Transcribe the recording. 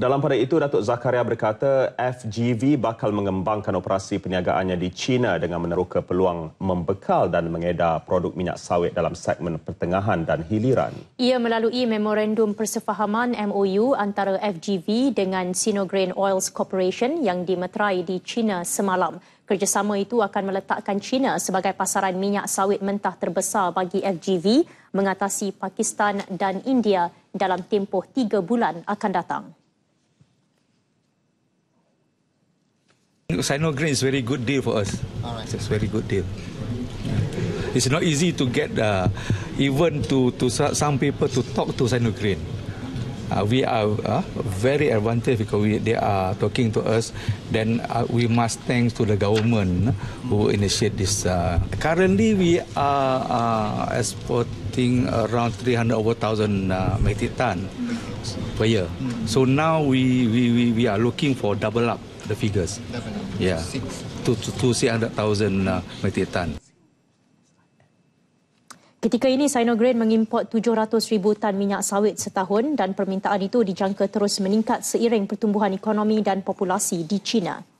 Dalam pada itu, Datuk Zakaria berkata FGV bakal mengembangkan operasi peniagaannya di China dengan meneroka peluang membekal dan mengedar produk minyak sawit dalam segmen pertengahan dan hiliran. Ia melalui Memorandum Persefahaman MOU antara FGV dengan Sinograin Oils Corporation yang dimeterai di China semalam. Kerjasama itu akan meletakkan China sebagai pasaran minyak sawit mentah terbesar bagi FGV mengatasi Pakistan dan India dalam tempoh tiga bulan akan datang. Sino Green is very good deal for us. Right. It's a very good deal. It's not easy to get uh, even to to some people to talk to Sino Green. Uh, we are uh, very advantage because we, they are talking to us. Then uh, we must thanks to the government who initiate this. Uh. Currently, we are uh, exporting around 300 over thousand uh, metric ton per year. So now we we we, we are looking for double up the figures. Yeah, two to two six hundred thousand uh, metric ton. Ketika ini, Sinograin mengimport ribu tan minyak sawit setahun dan permintaan itu dijangka terus meningkat seiring pertumbuhan ekonomi dan populasi di China.